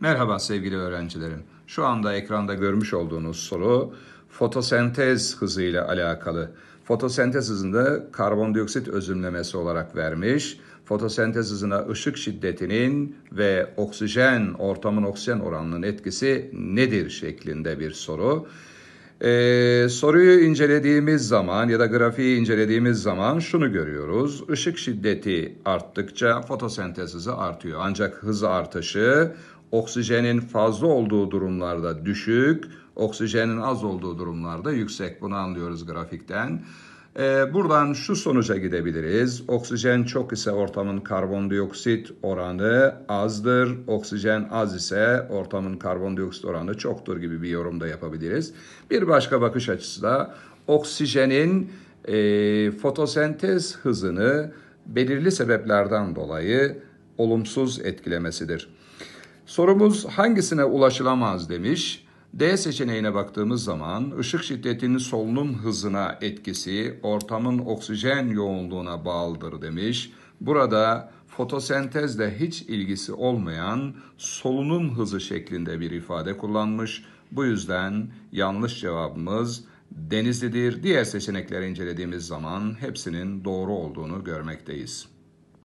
Merhaba sevgili öğrencilerim. Şu anda ekranda görmüş olduğunuz soru fotosentez hızıyla alakalı. Fotosentez hızında karbondioksit özümlemesi olarak vermiş. Fotosentez hızına ışık şiddetinin ve oksijen, ortamın oksijen oranının etkisi nedir şeklinde bir soru. Ee, soruyu incelediğimiz zaman ya da grafiği incelediğimiz zaman şunu görüyoruz. Işık şiddeti arttıkça fotosentez hızı artıyor. Ancak hız artışı oksijenin fazla olduğu durumlarda düşük, oksijenin az olduğu durumlarda yüksek. Bunu anlıyoruz grafikten. Ee, buradan şu sonuca gidebiliriz. Oksijen çok ise ortamın karbondioksit oranı azdır. Oksijen az ise ortamın karbondioksit oranı çoktur gibi bir yorum da yapabiliriz. Bir başka bakış açısı da oksijenin e, fotosentez hızını belirli sebeplerden dolayı olumsuz etkilemesidir. Sorumuz hangisine ulaşılamaz demiş. D seçeneğine baktığımız zaman ışık şiddetinin solunum hızına etkisi ortamın oksijen yoğunluğuna bağlıdır demiş. Burada fotosentezle hiç ilgisi olmayan solunum hızı şeklinde bir ifade kullanmış. Bu yüzden yanlış cevabımız Denizli'dir. Diğer seçenekleri incelediğimiz zaman hepsinin doğru olduğunu görmekteyiz.